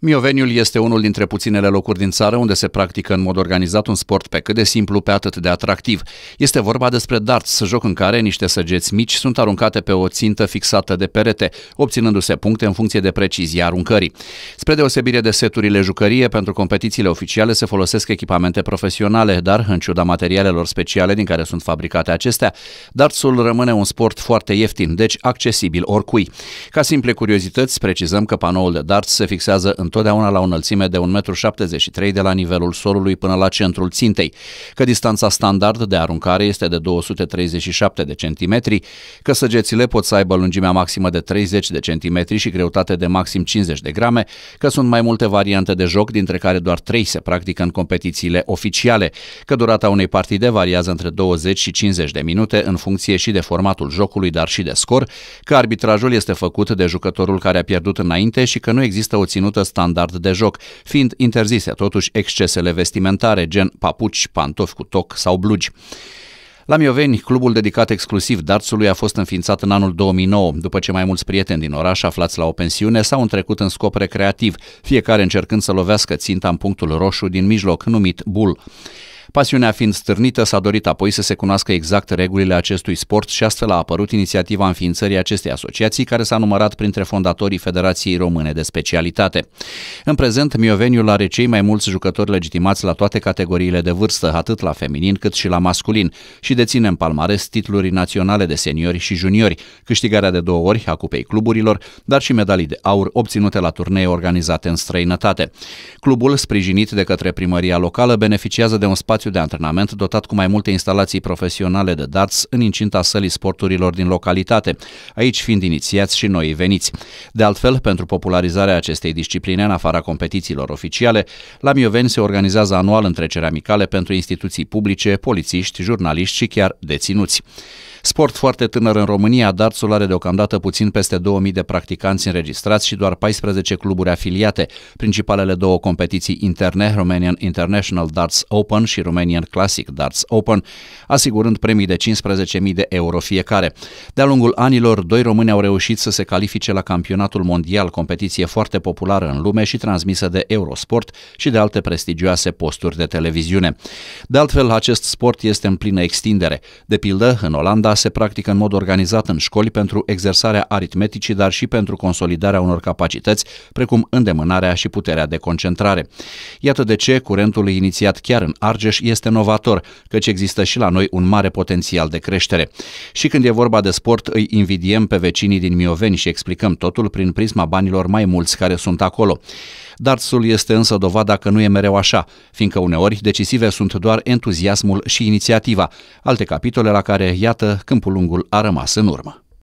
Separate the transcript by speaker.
Speaker 1: Mioveniul este unul dintre puținele locuri din țară unde se practică în mod organizat un sport pe cât de simplu, pe atât de atractiv. Este vorba despre darts, joc în care niște săgeți mici sunt aruncate pe o țintă fixată de perete, obținându-se puncte în funcție de precizia aruncării. Spre deosebire de seturile jucărie, pentru competițiile oficiale se folosesc echipamente profesionale, dar, în ciuda materialelor speciale din care sunt fabricate acestea, dartsul rămâne un sport foarte ieftin, deci accesibil oricui. Ca simple curiozități, precizăm că panoul de darts se fixează în întotdeauna la o înălțime de 1,73 m de la nivelul solului până la centrul țintei, că distanța standard de aruncare este de 237 de centimetri, că săgețile pot să aibă lungimea maximă de 30 de centimetri și greutate de maxim 50 de grame, că sunt mai multe variante de joc, dintre care doar 3 se practică în competițiile oficiale, că durata unei partide variază între 20 și 50 de minute în funcție și de formatul jocului, dar și de scor, că arbitrajul este făcut de jucătorul care a pierdut înainte și că nu există o ținută standard standard de joc, fiind interzise totuși excesele vestimentare, gen papuci, pantofi cu toc sau blugi. La Mioveni, clubul dedicat exclusiv darțului a fost înființat în anul 2009, după ce mai mulți prieteni din oraș aflați la o pensiune s-au întrecut în scop recreativ, fiecare încercând să lovească ținta în punctul roșu din mijloc, numit bull. Pasiunea fiind stârnită, s-a dorit apoi să se cunoască exact regulile acestui sport și astfel a apărut inițiativa înființării acestei asociații, care s-a numărat printre fondatorii Federației Române de Specialitate. În prezent, Mioveniul are cei mai mulți jucători legitimați la toate categoriile de vârstă, atât la feminin cât și la masculin, și deține în palmares titluri naționale de seniori și juniori, câștigarea de două ori a Cupei Cluburilor, dar și medalii de aur obținute la turnee organizate în străinătate. Clubul, sprijinit de către primăria locală, beneficiază de un spațiu spațiu de antrenament dotat cu mai multe instalații profesionale de darts în incinta sălii sporturilor din localitate, aici fiind inițiați și noi veniți. De altfel, pentru popularizarea acestei discipline în afara competițiilor oficiale, la Mioveni se organizează anual întreceri amicale pentru instituții publice, polițiști, jurnaliști și chiar deținuți. Sport foarte tânăr în România, dartsul are deocamdată puțin peste 2000 de practicanți înregistrați și doar 14 cluburi afiliate. Principalele două competiții interne, Romanian International Darts Open și Romanian Classic Darts Open, asigurând premii de 15.000 de euro fiecare. De-a lungul anilor, doi români au reușit să se califice la campionatul mondial, competiție foarte populară în lume și transmisă de Eurosport și de alte prestigioase posturi de televiziune. De altfel, acest sport este în plină extindere. De pildă, în Olanda se practică în mod organizat în școli pentru exersarea aritmeticii, dar și pentru consolidarea unor capacități, precum îndemânarea și puterea de concentrare. Iată de ce curentul inițiat chiar în Argeș totuși este novator, căci există și la noi un mare potențial de creștere. Și când e vorba de sport, îi invidiem pe vecinii din Mioveni și explicăm totul prin prisma banilor mai mulți care sunt acolo. Dartsul este însă dovada că nu e mereu așa, fiindcă uneori decisive sunt doar entuziasmul și inițiativa, alte capitole la care, iată, câmpul lungul a rămas în urmă.